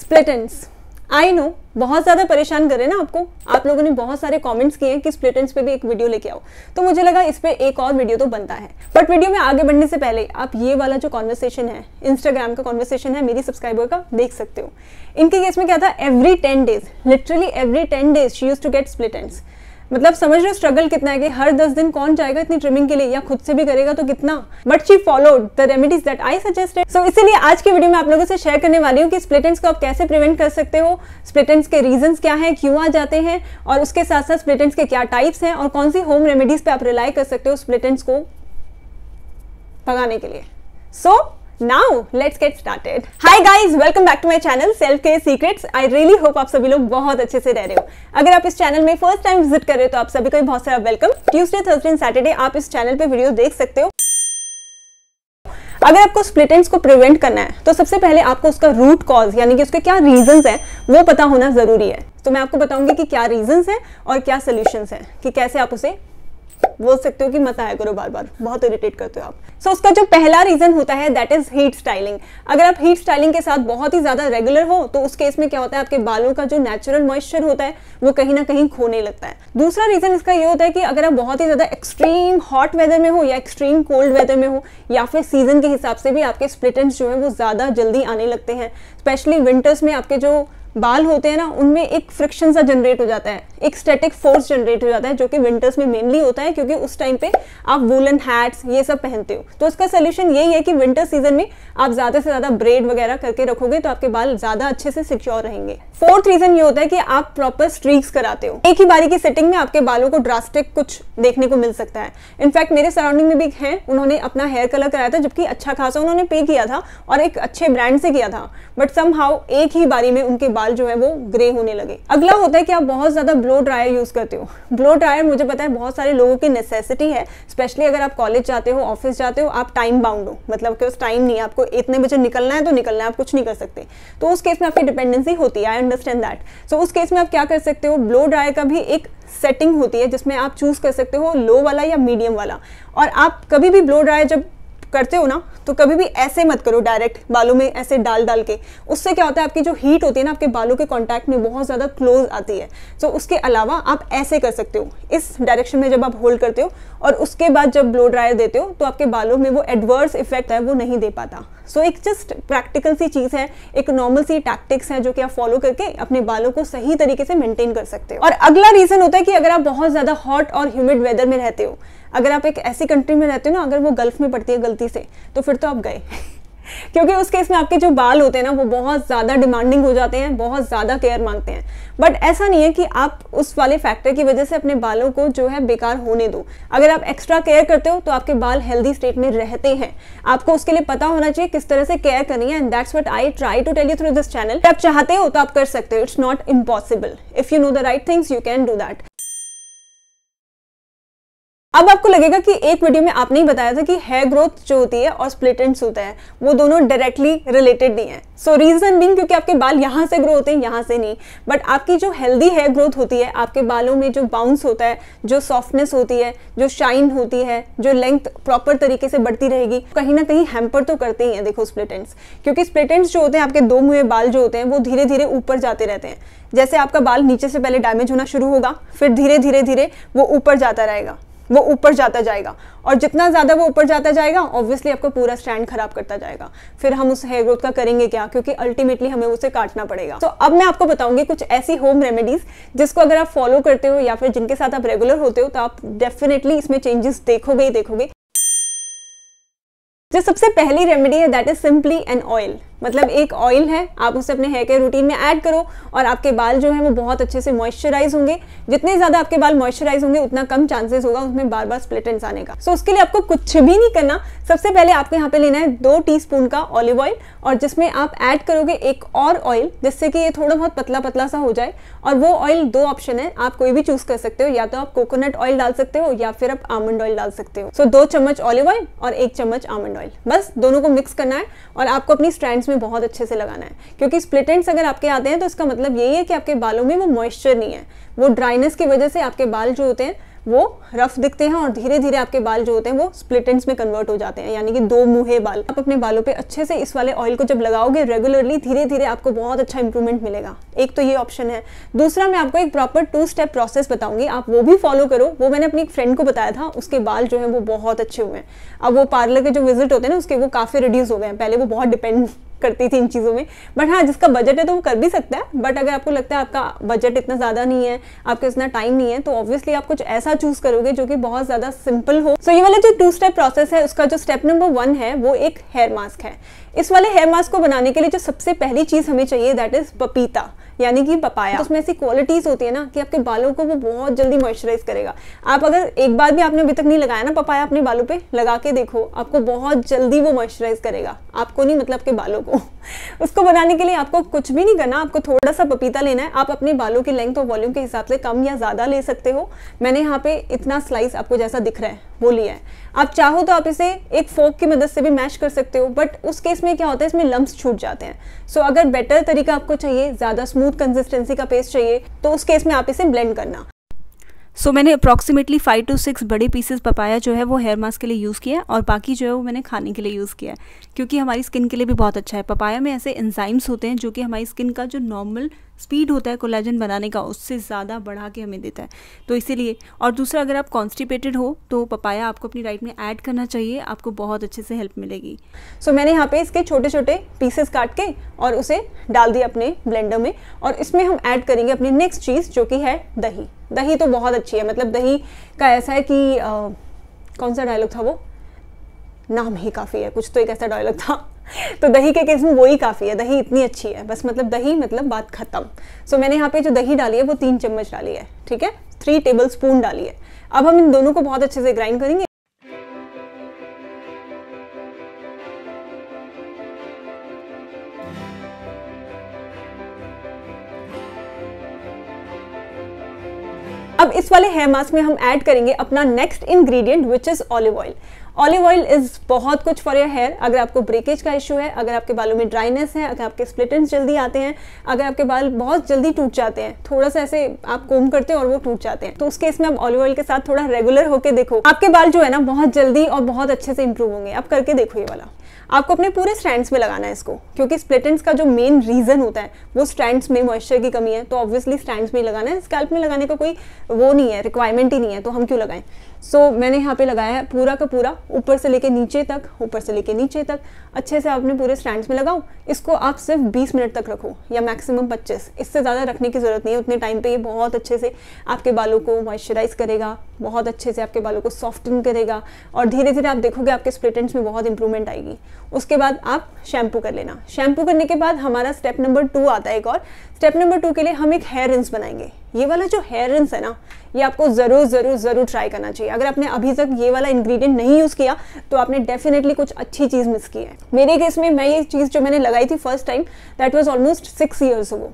Split ends I know बहुत ज़्यादा परेशान करे ना आपको आप लोगों ने बहुत सारे कमेंट्स किए हैं कि स्प्लिट एंड्स पे भी एक वीडियो लेके आओ तो मुझे लगा इस पर एक और वीडियो तो बनता है बट वीडियो में आगे बढ़ने से पहले आप ये वाला जो कॉन्वर्सेशन है इंस्टाग्राम का कॉन्वर्सेशन है मेरी सब्सक्राइबर का देख सकते हो इनके केस में क्या था every ten days literally every ten days she use to get split ends मतलब समझ रहे हो स्ट्रगल कितना है कि हर दस दिन कौन जाएगा इतनी ट्रिमिंग के लिए या खुद से भी करेगा तो कितना but she followed the remedies that I suggested so इसीलिए आज की वीडियो में आप लोगों से शेयर करने वाली हूँ कि स्प्लिटेंट्स को आप कैसे प्रिवेंट कर सकते हो स्प्लेटेंट्स के रीजन क्या है क्यों आ जाते हैं और उसके साथ साथ स्प्लिटेंट्स के क्या टाइप्स हैं और कौन सी होम रेमेडीज पे आप रिलाई कर सकते हो स्प्लेटेंट्स को भगाने के लिए so so, now let's get started hi guys welcome back to my channel self care secrets I really hope आप सभी लोग बहुत अच्छे से रह रहे हो अगर आप इस चैनल में फर्स्ट टाइम विजिट कर रहे हो तो आप सभी को बहुत सारा welcome Tuesday Thursday and Saturday आप इस चैनल पे वीडियो देख सकते हो अगर आपको स्प्लिट एंड्स को प्रिवेंट करना है तो सबसे पहले आपको उसका रूट कॉज यानी कि उसके क्या रीजन है वो पता होना जरूरी है तो मैं आपको बताऊंगी कि क्या रीजन है और क्या सोल्यूशन है कि कैसे आप उसे बोल सकते हो कि मत आया करो बार बार बहुत इरिटेट करते हो आप सो so, उसका जो पहला रीजन होता है दैट इज हीट स्टाइलिंग अगर आप हीट स्टाइलिंग के साथ बहुत ही ज्यादा रेगुलर हो तो उस केस में क्या होता है आपके बालों का जो नेचुरल मॉइस्चर होता है वो कहीं ना कहीं खोने लगता है दूसरा रीजन इसका ये होता है कि अगर आप बहुत ही ज्यादा एक्सट्रीम हॉट वेदर में हो या एक्सट्रीम कोल्ड वेदर में हो या फिर सीजन के हिसाब से भी आपके स्प्लिटेंस जो है वो ज्यादा जल्दी आने लगते हैं स्पेशली विंटर्स में आपके जो बाल होते हैं ना उनमें एक फ्रिक्शन सा जनरेट हो जाता है एक स्टैटिक फोर्स जनरेट हो जाता है जो कि विंटर्स में मेनली होता है क्योंकि उस टाइम पे आप वूलन हैट्स ये सब पहनते हो तो उसका सोल्यूशन यही है कि विंटर सीजन में आप ज़्यादा से ज़्यादा ब्रेड वगैरह करके रखोगे तो आपके बाल ज़्यादा अच्छे से सिक्योर रहेंगे फोर्थ रीज़न ये होता है कि आप प्रॉपर स्ट्रीक्स कराते हो एक ही बारी की सेटिंग में आपके बालों को ड्रास्टिक कुछ देखने को मिल सकता है इनफैक्ट मेरे सराउंडिंग में भी है उन्होंने अपना हेयर कलर कराया था जबकि अच्छा खासा उन्होंने पे किया था और एक अच्छे ब्रांड से किया था बट सम एक ही बारी में उनके बाल बाल जो है वो ग्रे होने लगे अगला होता है कि आप बहुत ज़्यादा ब्लो ड्रायर यूज़ करते हो ब्लो ड्रायर मुझे पता है बहुत सारे लोगों की नेसेसिटी है स्पेशली अगर आप कॉलेज जाते हो ऑफिस जाते हो आप टाइम बाउंड हो मतलब कि उस टाइम नहीं आपको इतने बजे निकलना है तो निकलना है आप कुछ नहीं कर सकते तो उस केस में आपकी डिपेंडेंसी होती है आई अंडरस्टैंड दैट सो उस केस में आप क्या कर सकते हो ब्लो ड्रायर का भी एक सेटिंग होती है जिसमें आप चूज़ कर सकते हो लो वाला या मीडियम वाला और आप कभी भी ब्लो ड्रायर जब करते हो ना तो कभी भी ऐसे मत करो डायरेक्ट बालों में ऐसे डाल डाल के उससे क्या होता है आपकी जो हीट होती है ना आपके बालों के कॉन्टैक्ट में बहुत ज़्यादा क्लोज आती है सो उसके अलावा आप ऐसे कर सकते हो इस डायरेक्शन में जब आप होल्ड करते हो और उसके बाद जब ब्लो ड्रायर देते हो तो आपके बालों में वो एडवर्स इफेक्ट है वो नहीं दे पाता सो so, एक जस्ट प्रैक्टिकल सी चीज़ है एक नॉर्मल सी टैक्टिक्स है जो कि आप फॉलो करके अपने बालों को सही तरीके से मेंटेन कर सकते हो और अगला रीज़न होता है कि अगर आप बहुत ज़्यादा हॉट और ह्यूमिड वेदर में रहते हो अगर आप एक ऐसी कंट्री में रहते हो ना अगर वो गल्फ में पड़ती है गलती से तो फिर तो आप गए क्योंकि उस केस में आपके जो बाल होते हैं ना वो बहुत ज़्यादा डिमांडिंग हो जाते हैं बहुत ज़्यादा केयर मांगते हैं बट ऐसा नहीं है कि आप उस वाले फैक्टर की वजह से अपने बालों को जो है बेकार होने दो अगर आप एक्स्ट्रा केयर करते हो तो आपके बाल हेल्दी स्टेट में रहते हैं आपको उसके लिए पता होना चाहिए किस तरह से केयर करनी है and that's what I try to tell you through this channel आप चाहते हो तो आप कर सकते हो it's not impossible if you know the right things you can do that अब आपको लगेगा कि एक वीडियो में आपने ही बताया था कि हेयर ग्रोथ जो होती है और स्प्लिट एंड्स होता है वो दोनों डायरेक्टली रिलेटेड नहीं है सो रीजन बिंग क्योंकि आपके बाल यहाँ से ग्रो होते हैं यहाँ से नहीं बट आपकी जो हेल्दी हेयर ग्रोथ होती है आपके बालों में जो बाउंस होता है जो सॉफ्टनेस होती है जो शाइन होती है जो लेंथ प्रॉपर तरीके से बढ़ती रहेगी कहीं ना कहीं हैम्पर तो करते ही है देखो स्प्लिट एंड्स क्योंकि स्प्लिट एंड्स जो होते हैं आपके दो मुए बाल जो होते हैं वो धीरे धीरे ऊपर जाते रहते हैं जैसे आपका बाल नीचे से पहले डैमेज होना शुरू होगा फिर धीरे धीरे धीरे वो ऊपर जाता रहेगा वो ऊपर जाता जाएगा और जितना ज़्यादा वो ऊपर जाता जाएगा ऑब्वियसली आपका पूरा स्टैंड खराब करता जाएगा फिर हम उस हेयर ग्रोथ का करेंगे क्या क्योंकि अल्टीमेटली हमें उसे काटना पड़ेगा तो अब मैं आपको बताऊंगी कुछ ऐसी होम रेमेडीज जिसको अगर आप फॉलो करते हो या फिर जिनके साथ आप रेगुलर होते हो तो आप डेफिनेटली इसमें चेंजेस देखोगे ही देखोगे जो सबसे पहली रेमेडी है that is simply an oil मतलब एक ऑयल है आप उसे अपने हेयर केयर रूटीन में ऐड करो और आपके बाल जो है वो बहुत अच्छे से मॉइस्चराइज होंगे जितने ज़्यादा आपके बाल मॉइस्चराइज होंगे उतना कम चांसेस होगा उसमें बार बार स्प्लिट आने का सो so, उसके लिए आपको कुछ भी नहीं करना सबसे पहले आपको यहाँ पे लेना है दो टी का ऑलिव ऑयल और जिसमें आप ऐड करोगे एक और ऑयल जिससे कि ये थोड़ा बहुत पतला पतला सा हो जाए और वो ऑयल दो ऑप्शन है आप कोई भी चूज कर सकते हो या तो आप कोकोनट ऑयल डाल सकते हो या फिर आप आमंड ऑयल डाल सकते हो सो दो चम्मच ऑलिव ऑयल और एक चम्मच आमंड ऑयल बस दोनों को मिक्स करना है और आपको अपनी स्ट्रैंड एंड्स में बहुत अच्छे से लगाना है क्योंकि स्प्लिट एंड्स अगर आपके आते हैं तो इसका मतलब यही है कि आपके बालों में वो मॉइस्चर नहीं है वो ड्राइनेस की वजह से आपके बाल जो होते हैं वो रफ दिखते हैं और धीरे धीरे आपके बाल जो होते हैं वो स्प्लिट एंड्स में कन्वर्ट हो जाते हैं यानी कि दो मुहे बाल आप अपने बालों पे अच्छे से इस वाले ऑयल को जब लगाओगे रेगुलरली धीरे धीरे आपको बहुत अच्छा इंप्रूवमेंट मिलेगा एक तो ये ऑप्शन है दूसरा मैं आपको एक प्रॉपर टू स्टेप प्रोसेस बताऊंगी आप वो भी फॉलो करो वो मैंने अपनी एक फ्रेंड को बताया था उसके बाल जो है वो बहुत अच्छे हुए हैं अब वो पार्लर के जो विजिट होते हैं ना उसके वो काफ़ी रिड्यूस हो गए हैं पहले वो बहुत डिपेंड करती थी इन चीज़ों में बट हाँ जिसका बजट है तो वो कर भी सकता है बट अगर आपको लगता है आपका बजट इतना ज़्यादा नहीं है आपका इतना टाइम नहीं है तो ऑब्वियसली आप कुछ ऐसा चूज करोगे जो कि बहुत ज़्यादा सिंपल हो सो so, ये वाला जो टू स्टेप प्रोसेस है उसका जो स्टेप नंबर वन है वो एक हेयर मास्क है इस वाले हेयर मास्क को बनाने के लिए जो सबसे पहली चीज़ हमें चाहिए दैट इज़ पपीता यानी कि पपाया तो उसमें ऐसी क्वालिटीज़ होती है ना कि आपके बालों को वो बहुत जल्दी मॉइस्चराइज करेगा आप अगर एक बार भी आपने अभी तक नहीं लगाया ना पपाया अपने बालों पर लगा के देखो आपको बहुत जल्दी वो मॉइस्चराइज करेगा आपको नहीं मतलब के बालों को उसको बनाने के लिए आपको कुछ भी नहीं करना आपको थोड़ा सा पपीता लेना है आप अपने बालों की लेंथ और वॉल्यूम के हिसाब से कम या ज़्यादा ले सकते हो मैंने यहाँ पे इतना स्लाइस आपको जैसा दिख रहा है वो लिया है आप चाहो तो आप इसे एक फोक की मदद से भी मैश कर सकते हो बट उस केस में क्या होता है इसमें लम्ब छूट जाते हैं सो so, अगर बेटर तरीका आपको चाहिए ज़्यादा स्मूथ स्मूथ कंसिस्टेंसी का पेस्ट चाहिए तो उस केस में आप इसे ब्लेंड करना सो so, मैंने अप्रॉक्सीमेटली फाइव टू सिक्स बड़े पीसेस पपाया जो है वो हेयर मास्क के लिए यूज़ किया और बाकी जो है वो मैंने खाने के लिए यूज़ किया क्योंकि हमारी स्किन के लिए भी बहुत अच्छा है पपाया में ऐसे एंजाइम्स होते हैं जो कि हमारी स्किन का जो नॉर्मल स्पीड होता है कोलेजन बनाने का उससे ज़्यादा बढ़ा के हमें देता है तो इसीलिए और दूसरा अगर आप कॉन्स्टिपेटेड हो तो पपाया आपको अपनी डाइट में ऐड करना चाहिए आपको बहुत अच्छे से हेल्प मिलेगी सो so, मैंने यहाँ पे इसके छोटे छोटे पीसेस काट के और उसे डाल दिया अपने ब्लेंडर में और इसमें हम ऐड करेंगे अपनी नेक्स्ट चीज़ जो कि है दही दही तो बहुत अच्छी है मतलब दही का ऐसा है कि आ, कौन सा डायलॉग था वो नाम ही काफ़ी है कुछ तो एक ऐसा डायलॉग था तो दही के केस में वही काफ़ी है दही इतनी अच्छी है बस मतलब दही मतलब बात खत्म सो so, मैंने यहाँ पे जो दही डाली है वो तीन चम्मच डाली है ठीक है थ्री टेबल स्पून डाली है अब हम इन दोनों को बहुत अच्छे से ग्राइंड करेंगे अब इस वाले हेयर मास्क में हम ऐड करेंगे अपना next ingredient which is olive oil olive oil is बहुत कुछ फॉर योर हेयर अगर आपको ब्रेकेज का इशू है अगर आपके बालों में ड्राइनेस है अगर आपके स्प्लिट जल्दी आते हैं अगर आपके बाल बहुत जल्दी टूट जाते हैं थोड़ा सा ऐसे आप कोम करते हैं और वो टूट जाते हैं तो उस केस में आप ऑलिव ऑयल के साथ थोड़ा रेगुलर होकर देखो आपके बाल जो है ना बहुत जल्दी और बहुत अच्छे से इंप्रूव होंगे आप करके देखो ये वाला आपको अपने पूरे स्ट्रैंड्स में लगाना है इसको क्योंकि स्प्लिटेंस का जो मेन रीज़न होता है वो स्ट्रैंड्स में मॉइस्चर की कमी है तो ऑब्वियसली स्ट्रैंड्स में लगाना है स्कैल्प में लगाने का कोई वो नहीं है रिक्वायरमेंट ही नहीं है तो हम क्यों लगाएं सो so, मैंने यहाँ पे लगाया है पूरा का पूरा ऊपर से लेके नीचे तक ऊपर से लेके नीचे तक अच्छे से आपने पूरे स्टैंड्स में लगाओ इसको आप सिर्फ 20 मिनट तक रखो या मैक्सिमम 25 इससे ज़्यादा रखने की ज़रूरत नहीं है उतने टाइम पे ये बहुत अच्छे से आपके बालों को मॉइस्चराइज करेगा बहुत अच्छे से आपके बालों को सॉफ्टन करेगा और धीरे धीरे आप देखोगे आपके स्प्लिटेंट्स में बहुत इंप्रूवमेंट आएगी उसके बाद आप शैम्पू कर लेना शैम्पू करने के बाद हमारा स्टेप नंबर टू आता है एक और स्टेप नंबर टू के लिए हम एक हेयर रिंस बनाएंगे ये वाला जो हेयर रिंस है ना ये आपको ज़रूर ज़रूर ज़रूर ट्राई करना चाहिए अगर आपने अभी तक ये वाला इंग्रेडिएंट नहीं यूज़ किया तो आपने डेफिनेटली कुछ अच्छी चीज़ मिस की है मेरे केस में मैं ये चीज़ जो मैंने लगाई थी first time that was almost six years वो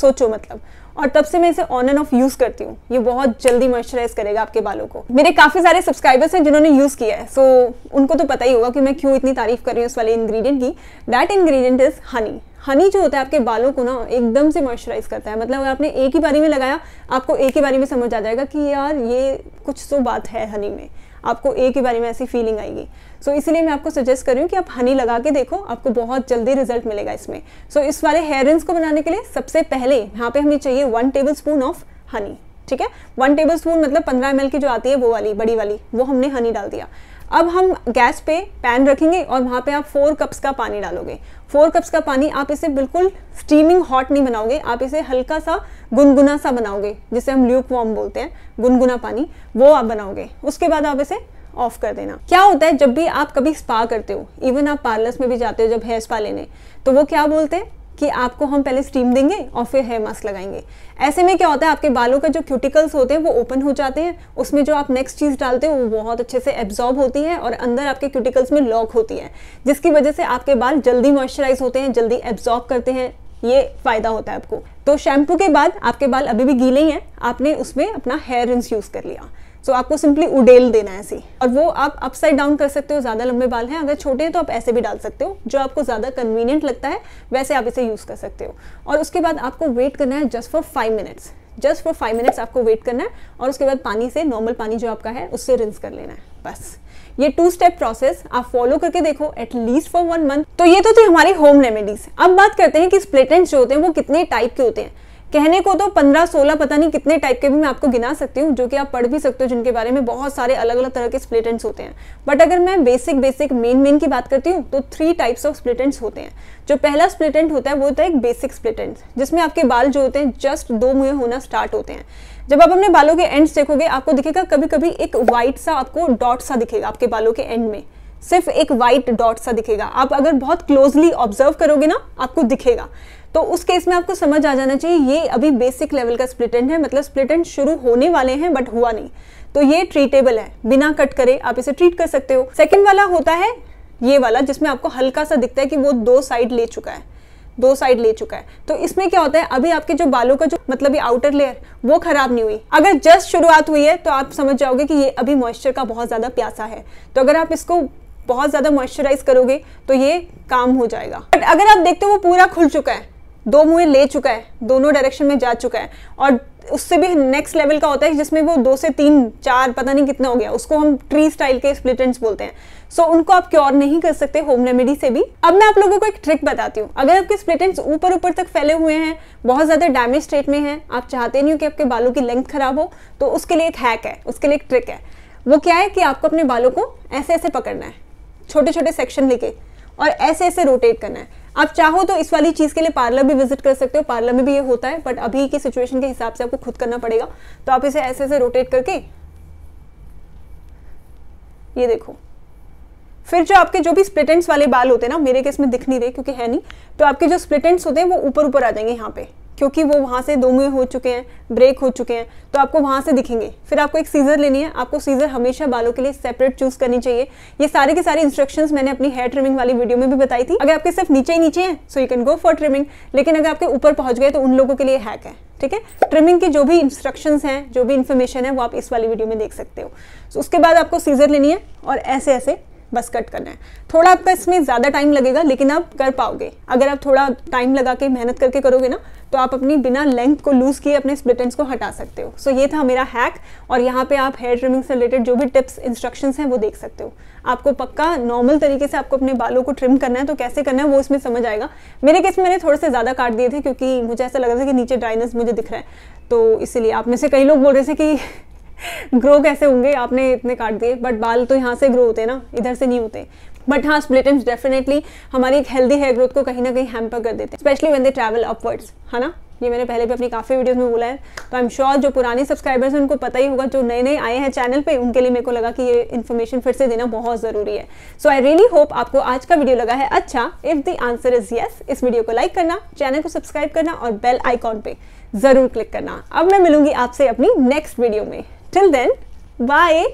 सोचो मतलब और तब से मैं इसे ऑन एंड ऑफ यूज करती हूँ ये बहुत जल्दी मॉइस्चराइज करेगा आपके बालों को मेरे काफी सारे सब्सक्राइबर्स हैं जिन्होंने यूज किया है सो so, उनको तो पता ही होगा कि मैं क्यों इतनी तारीफ कर रही हूँ उस वाले इंग्रेडिएंट की that ingredient is honey honey जो होता है आपके बालों को ना एकदम से मॉइस्चराइज करता है मतलब अगर आपने एक ही बारी में लगाया आपको एक ही बारी में समझ आ जाएगा कि यार ये कुछ सो तो बात है हनी में आपको एक ही बारी में ऐसी फीलिंग आएगी सो so, इसलिए मैं आपको सजेस्ट कर रही हूँ कि आप हनी लगा के देखो आपको बहुत जल्दी रिजल्ट मिलेगा इसमें सो so, इस वाले हेयर रिंग्स को बनाने के लिए सबसे पहले यहाँ पे हमें चाहिए one tablespoon of honey ठीक है वन टेबल स्पून मतलब पंद्रह एम की जो आती है वो वाली बड़ी वाली वो हमने हनी डाल दिया अब हम गैस पे पैन रखेंगे और वहाँ पे आप फोर कप्स का पानी डालोगे फोर कप्स का पानी आप इसे बिल्कुल स्टीमिंग हॉट नहीं बनाओगे आप इसे हल्का सा गुनगुना सा बनाओगे जिसे हम ल्यूक वॉर्म बोलते हैं गुनगुना पानी वो आप बनाओगे उसके बाद आप इसे ऑफ कर देना क्या होता है जब भी आप कभी स्पा करते हो इवन आप पार्लर्स में भी जाते हो जब हेयर स्पा लेने तो वो क्या बोलते हैं कि आपको हम पहले स्टीम देंगे और फिर हेयर मास्क लगाएंगे ऐसे में क्या होता है आपके बालों का जो क्यूटिकल्स होते हैं वो ओपन हो जाते हैं उसमें जो आप नेक्स्ट चीज़ डालते हैं वो बहुत अच्छे से एब्जॉर्ब होती है और अंदर आपके क्यूटिकल्स में लॉक होती है जिसकी वजह से आपके बाल जल्दी मॉइस्चराइज होते हैं जल्दी एब्जॉर्ब करते हैं ये फ़ायदा होता है आपको तो शैम्पू के बाद आपके बाल अभी भी गीले हैं आपने उसमें अपना हेयर रिंस यूज़ कर लिया सो so, आपको सिंपली उडेल देना है ऐसी और वो आप अपसाइड डाउन कर सकते हो ज़्यादा लंबे बाल हैं अगर छोटे हैं तो आप ऐसे भी डाल सकते हो जो आपको ज़्यादा कन्वीनियंट लगता है वैसे आप इसे यूज़ कर सकते हो और उसके बाद आपको वेट करना है just for five minutes just for five minutes आपको वेट करना है और उसके बाद पानी से नॉर्मल पानी जो आपका है उससे रिंस कर लेना है बस ये टू स्टेप प्रोसेस आप फॉलो करके देखो एटलीस्ट फॉर वन मंथ तो ये तो थी हमारी होम रेमेडीज अब बात करते हैं कि स्प्लेटेंट जो होते हैं वो कितने टाइप के होते हैं कहने को तो पंद्रह सोलह पता नहीं कितने टाइप के भी मैं आपको गिना सकती हूँ जो कि आप पढ़ भी सकते हो जिनके बारे में बहुत सारे अलग अलग तरह के स्प्लिटेंट्स होते हैं बट अगर मैं बेसिक बेसिक मेन मेन की बात करती हूँ तो थ्री टाइप्स ऑफ स्प्लिटेंट्स होते हैं जो पहला स्प्लिटेंट होता है वो होता है एक बेसिक स्प्लिटेंट जिसमें आपके बाल जो होते हैं जस्ट दो मुहे होना स्टार्ट होते हैं जब आप अपने बालों के एंड्स देखोगे आपको दिखेगा कभी कभी एक वाइट सा आपको डॉट सा दिखेगा आपके बालों के एंड में सिर्फ एक वाइट डॉट सा दिखेगा आप अगर बहुत क्लोजली ऑब्जर्व करोगे ना आपको दिखेगा तो उस केस में आपको समझ आ जाना चाहिए ये अभी बेसिक लेवल का स्प्लिट एंड है मतलब स्प्लिट एंड शुरू होने वाले हैं बट हुआ नहीं तो ये ट्रीटेबल है बिना कट करे आप इसे ट्रीट कर सकते हो सेकेंड वाला होता है ये वाला जिसमें आपको हल्का सा दिखता है कि वो दो साइड ले चुका है दो साइड ले चुका है तो इसमें क्या होता है अभी आपके जो बालों का जो मतलब ये आउटर लेयर वो खराब नहीं हुई अगर जस्ट शुरुआत हुई है तो आप समझ जाओगे कि ये अभी मॉइस्चर का बहुत ज़्यादा प्यासा है तो अगर आप इसको बहुत ज़्यादा मॉइस्चराइज करोगे तो ये काम हो जाएगा बट अगर आप देखते हो वो पूरा खुल चुका है दो मुहे ले चुका है दोनों डायरेक्शन में जा चुका है और उससे भी नेक्स्ट लेवल का होता है जिसमें वो दो से तीन चार पता नहीं कितना हो गया उसको हम ट्री स्टाइल के स्प्लिटेंट्स बोलते हैं सो so, उनको आप क्योर नहीं कर सकते होम रेमेडी से भी अब मैं आप लोगों को एक ट्रिक बताती हूँ अगर आपके स्प्लिटेंट्स ऊपर ऊपर तक फैले हुए हैं बहुत ज़्यादा डैमेज स्टेट में हैं आप चाहते नहीं हो कि आपके बालों की लेंथ खराब हो तो उसके लिए एक हैक है उसके लिए एक ट्रिक है वो क्या है कि आपको अपने बालों को ऐसे ऐसे पकड़ना है छोटे छोटे सेक्शन लेके और ऐसे ऐसे रोटेट करना है आप चाहो तो इस वाली चीज़ के लिए पार्लर भी विजिट कर सकते हो पार्लर में भी ये होता है बट अभी की सिचुएशन के हिसाब से आपको खुद करना पड़ेगा तो आप इसे ऐसे ऐसे रोटेट करके ये देखो फिर जो आपके जो भी स्प्लिटेंट्स वाले बाल होते हैं ना मेरे केस में दिख नहीं रहे क्योंकि है नहीं तो आपके जो स्प्लिटेंट्स होते हैं वो ऊपर ऊपर आ जाएंगे यहाँ पे क्योंकि वो वहाँ से दो मुँह हो चुके हैं ब्रेक हो चुके हैं तो आपको वहाँ से दिखेंगे फिर आपको एक सीज़र लेनी है आपको सीज़र हमेशा बालों के लिए सेपरेट चूज़ करनी चाहिए ये सारे के सारे इंस्ट्रक्शंस मैंने अपनी हेयर ट्रिमिंग वाली वीडियो में भी बताई थी अगर आपके सिर्फ नीचे ही नीचे हैं so you can go for trimming लेकिन अगर आपके ऊपर पहुँच गए तो उन लोगों के लिए हैक है ठीक है ट्रिमिंग के जो भी इंस्ट्रक्शन हैं जो भी इन्फॉर्मेशन है वो आप इस वाली वीडियो में देख सकते हो उसके बाद आपको सीज़र लेनी है और ऐसे ऐसे बस कट करना है थोड़ा आपका इसमें ज़्यादा टाइम लगेगा लेकिन आप कर पाओगे अगर आप थोड़ा टाइम लगा के मेहनत करके करोगे ना तो आप अपनी बिना लेंथ को लूज़ किए अपने स्प्लिटेंस को हटा सकते हो सो so, ये था मेरा हैक और यहाँ पे आप हेयर ट्रिमिंग से रिलेटेड जो भी टिप्स इंस्ट्रक्शंस हैं वो देख सकते हो आपको पक्का नॉर्मल तरीके से आपको अपने बालों को ट्रिम करना है तो कैसे करना है वो इसमें समझ आएगा मेरे केस में मैंने थोड़े से ज़्यादा काट दिए थे क्योंकि मुझे ऐसा लग रहा था कि नीचे ड्राइनेस मुझे दिख रहा है तो इसीलिए आप में से कई लोग बोल रहे थे कि ग्रो कैसे होंगे आपने इतने काट दिए बट बाल तो यहाँ से ग्रो होते हैं ना इधर से नहीं होते बट हाँ स्प्लिट डेफिनेटली हमारी एक हेल्दी हेयर ग्रोथ को कहीं ना कहीं हैम्पर कर देते हैं specially when they travel upwards है ना ये मैंने पहले भी अपनी काफ़ी वीडियोस में बोला है तो आई एम श्योर जो पुराने सब्सक्राइबर्स हैं उनको पता ही होगा जो नए नए आए हैं चैनल पे उनके लिए मेरे को लगा कि ये इन्फॉर्मेशन फिर से देना बहुत ज़रूरी है सो आई रियली होप आपको आज का वीडियो लगा है अच्छा if the answer is yes इस वीडियो को लाइक करना चैनल को सब्सक्राइब करना और बेल आइकॉन पर ज़रूर क्लिक करना अब मैं मिलूंगी आपसे अपनी नेक्स्ट वीडियो में Till then, bye.